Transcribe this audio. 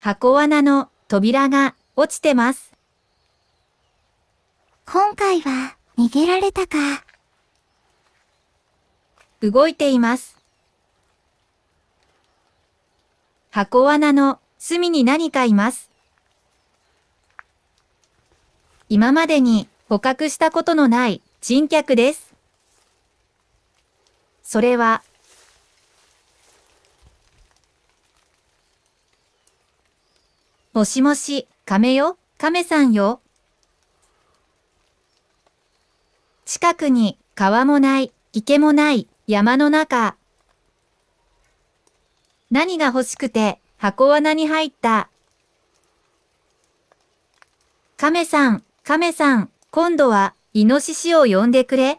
箱罠の扉が落ちてます。今回は逃げられたか。動いています。箱罠の隅に何かいます。今までに捕獲したことのない珍客です。それはもしもし、亀よ、亀さんよ。近くに川もない、池もない山の中。何が欲しくて箱罠に入った。亀さん、亀さん、今度はイノシシを呼んでくれ。